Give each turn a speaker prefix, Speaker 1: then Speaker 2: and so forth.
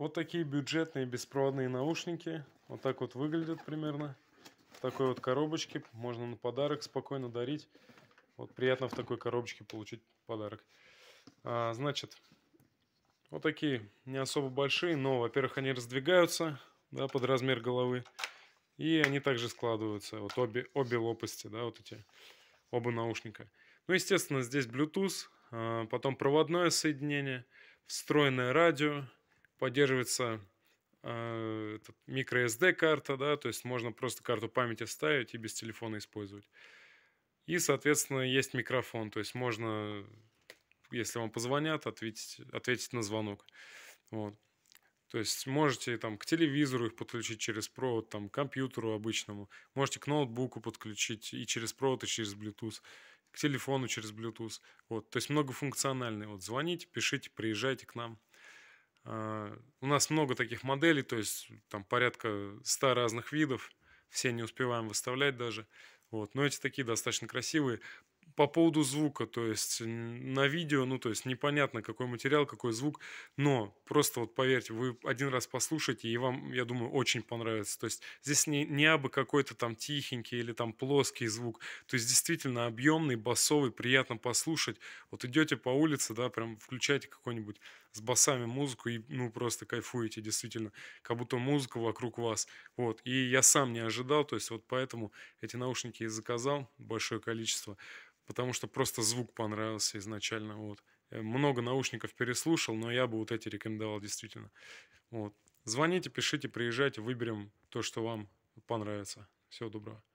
Speaker 1: Вот такие бюджетные беспроводные наушники. Вот так вот выглядят примерно. В такой вот коробочке. Можно на подарок спокойно дарить. Вот приятно в такой коробочке получить подарок. А, значит, вот такие не особо большие, но, во-первых, они раздвигаются да, под размер головы. И они также складываются. Вот обе, обе лопасти, да, вот эти, оба наушника. Ну, естественно, здесь Bluetooth, а, потом проводное соединение, встроенное радио, поддерживается microSD э, карта, да, то есть можно просто карту памяти вставить и без телефона использовать. И, соответственно, есть микрофон, то есть можно, если вам позвонят, ответить, ответить на звонок. Вот. То есть можете там к телевизору их подключить через провод, там, к компьютеру обычному, можете к ноутбуку подключить и через провод, и через Bluetooth, к телефону через Bluetooth. Вот. То есть многофункциональный. Вот звоните, пишите, приезжайте к нам. А, у нас много таких моделей, то есть там порядка 100 разных видов, все не успеваем выставлять даже. Вот. Но эти такие достаточно красивые по поводу звука, то есть на видео, ну, то есть непонятно, какой материал, какой звук, но просто вот поверьте, вы один раз послушаете, и вам, я думаю, очень понравится. То есть здесь не, не абы какой-то там тихенький или там плоский звук, то есть действительно объемный, басовый, приятно послушать. Вот идете по улице, да, прям включаете какой-нибудь с басами музыку и, ну, просто кайфуете действительно, как будто музыка вокруг вас. Вот, и я сам не ожидал, то есть вот поэтому эти наушники и заказал большое количество потому что просто звук понравился изначально. Вот. Э, много наушников переслушал, но я бы вот эти рекомендовал действительно. Вот. Звоните, пишите, приезжайте, выберем то, что вам понравится. Всего доброго.